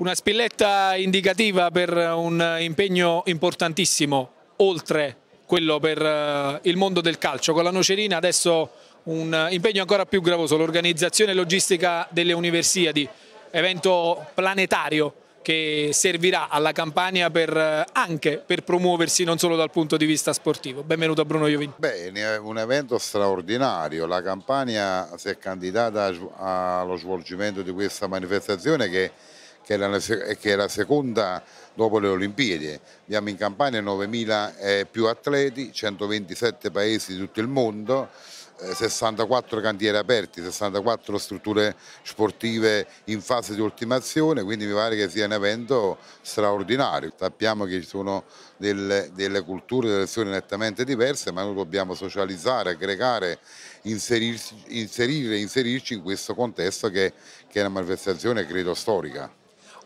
Una spilletta indicativa per un impegno importantissimo, oltre quello per eh, il mondo del calcio. Con la Nocerina adesso un impegno ancora più gravoso, l'organizzazione logistica delle Universiadi, evento planetario che servirà alla Campania per, eh, anche per promuoversi non solo dal punto di vista sportivo. Benvenuto a Bruno Iovini. Bene, un evento straordinario. La Campania si è candidata allo svolgimento di questa manifestazione che che è la, eh, che è la seconda dopo le Olimpiadi. Abbiamo in Campania 9.000 eh, più atleti, 127 paesi di tutto il mondo, eh, 64 cantieri aperti, 64 strutture sportive in fase di ultimazione, quindi mi pare che sia un evento straordinario. Sappiamo che ci sono delle, delle culture, delle azioni nettamente diverse, ma noi dobbiamo socializzare, aggregare, inserirci, inserire, inserirci in questo contesto che, che è una manifestazione credo storica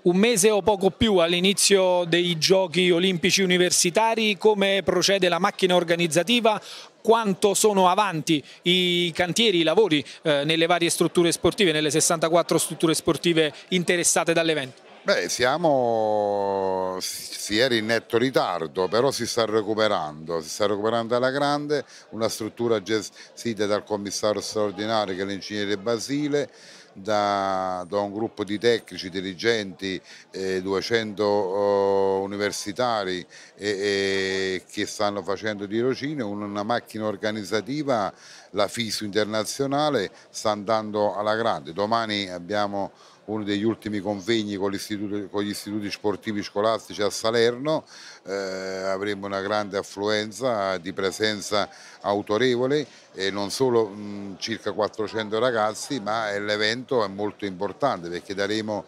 un mese o poco più all'inizio dei giochi olimpici universitari, come procede la macchina organizzativa? quanto sono avanti i cantieri, i lavori eh, nelle varie strutture sportive, nelle 64 strutture sportive interessate dall'evento? Beh, siamo, si era in netto ritardo, però si sta recuperando, si sta recuperando alla grande, una struttura gestita dal commissario straordinario che è l'ingegnere Basile, da, da, un gruppo di tecnici, dirigenti, eh, 200 oh, universitari eh, eh, che stanno facendo tirocinio, una macchina organizzativa, la FISU internazionale sta andando alla grande. Domani abbiamo uno degli ultimi convegni con, con, gli istituti sportivi scolastici a Salerno, eh, avremo una grande affluenza di presenza autorevole e non solo mh, circa 400 ragazzi, ma l'evento è molto importante perché daremo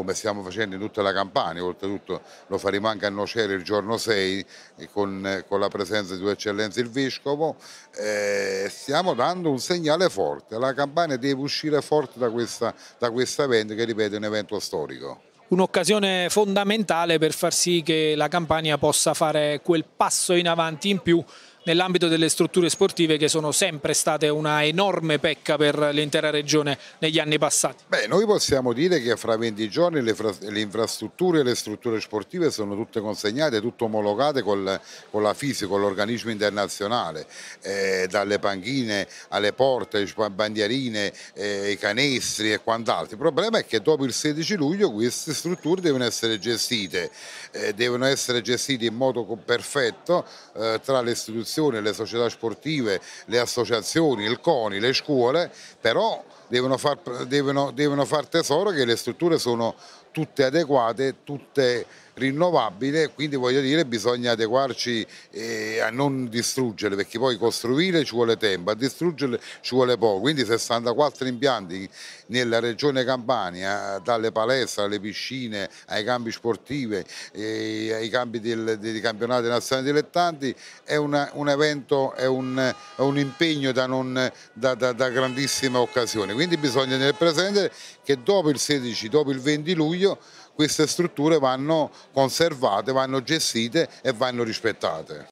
come stiamo facendo in tutta la campagna, oltretutto lo faremo anche a Nocere il giorno 6 eh, con, eh, con la presenza di Sua Eccellenza il Vescovo, eh, stiamo dando un segnale forte, la campagna deve uscire forte da, questa, da questo evento che ripeto è un evento storico un'occasione fondamentale per far sì che la campagna possa fare quel passo in avanti in più nell'ambito delle strutture sportive che sono sempre state una enorme pecca per l'intera regione negli anni passati. Beh, noi possiamo dire che fra 20 giorni le, le infrastrutture e le strutture sportive sono tutte consegnate, tutte omologate col, con la FISI, con l'organismo internazionale, eh, dalle panchine alle porte, le bandierine, eh, i canestri e quant'altro. Il problema è che dopo il 16 luglio queste strutture devono essere gestite, eh, devono essere gestite in modo perfetto eh, tra le istituzioni federazioni, le società sportive, le associazioni, il CONI, le scuole, però devono far, devono, devono far tesoro che le strutture sono tutte adeguate, tutte rinnovabili, quindi voglio dire bisogna adeguarci eh, a non distruggere, perché poi costruire ci vuole tempo, a distruggere ci vuole poco, quindi 64 impianti nella regione Campania, dalle palestre alle piscine, ai campi sportivi, eh, ai campi del, dei campionati nazionali dilettanti, è, una, un, evento, è un, è un impegno da, non, da, da, da grandissima occasione, quindi bisogna tenere presente che dopo il 16, dopo il 20 luglio, luglio queste strutture vanno conservate, vanno gestite e vanno rispettate.